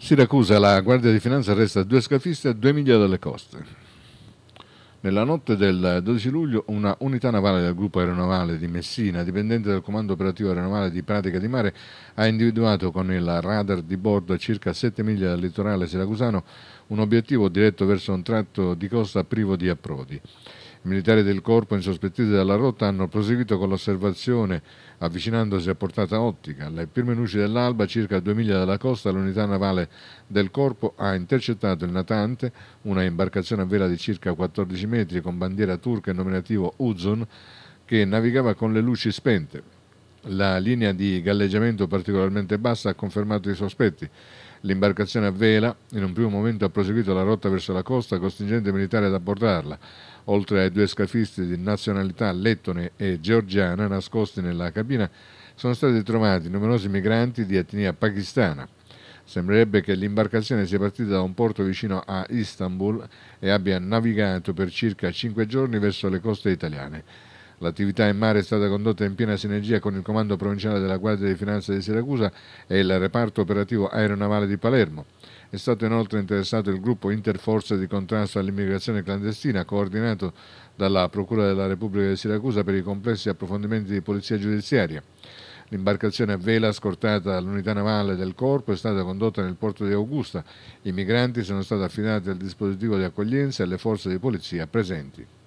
Siracusa, la Guardia di Finanza arresta due scafisti a due miglia dalle coste. Nella notte del 12 luglio una unità navale del gruppo aeronavale di Messina, dipendente dal comando operativo aeronavale di Pratica di Mare, ha individuato con il radar di bordo a circa 7 miglia dal litorale siracusano un obiettivo diretto verso un tratto di costa privo di approdi. I militari del corpo insospettiti dalla rotta hanno proseguito con l'osservazione avvicinandosi a portata ottica. Alle prime luci dell'alba, circa due miglia dalla costa, l'unità navale del corpo ha intercettato il natante, una imbarcazione a vela di circa 14 metri con bandiera turca e nominativo Uzun, che navigava con le luci spente. La linea di galleggiamento particolarmente bassa ha confermato i sospetti. L'imbarcazione a vela in un primo momento ha proseguito la rotta verso la costa, costringendo i militari ad abbordarla. Oltre ai due scafisti di nazionalità lettone e georgiana nascosti nella cabina, sono stati trovati numerosi migranti di etnia pakistana. Sembrerebbe che l'imbarcazione sia partita da un porto vicino a Istanbul e abbia navigato per circa cinque giorni verso le coste italiane. L'attività in mare è stata condotta in piena sinergia con il Comando Provinciale della Guardia di Finanza di Siracusa e il Reparto Operativo Aeronavale di Palermo. È stato inoltre interessato il gruppo Interforze di contrasto all'immigrazione clandestina, coordinato dalla Procura della Repubblica di Siracusa per i complessi approfondimenti di polizia giudiziaria. L'imbarcazione a vela scortata dall'unità navale del corpo è stata condotta nel porto di Augusta. I migranti sono stati affidati al dispositivo di accoglienza e alle forze di polizia presenti.